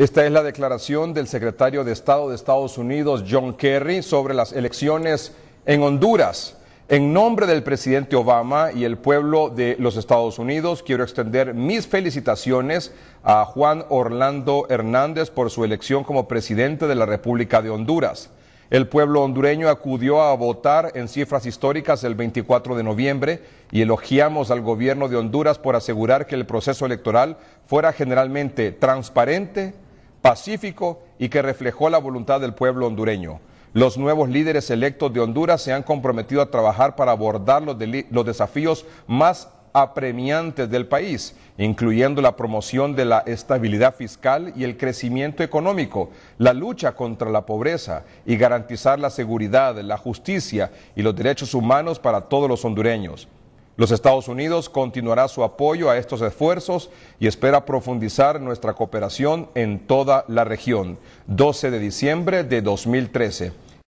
Esta es la declaración del secretario de Estado de Estados Unidos, John Kerry, sobre las elecciones en Honduras. En nombre del presidente Obama y el pueblo de los Estados Unidos, quiero extender mis felicitaciones a Juan Orlando Hernández por su elección como presidente de la República de Honduras. El pueblo hondureño acudió a votar en cifras históricas el 24 de noviembre y elogiamos al gobierno de Honduras por asegurar que el proceso electoral fuera generalmente transparente, pacífico y que reflejó la voluntad del pueblo hondureño. Los nuevos líderes electos de Honduras se han comprometido a trabajar para abordar los, desafíos más apremiantes del país, incluyendo la promoción de la estabilidad fiscal y el crecimiento económico, la lucha contra la pobreza y garantizar la seguridad, la justicia y los derechos humanos para todos los hondureños. Los Estados Unidos continuará su apoyo a estos esfuerzos y espera profundizar nuestra cooperación en toda la región. 12 de diciembre de 2013.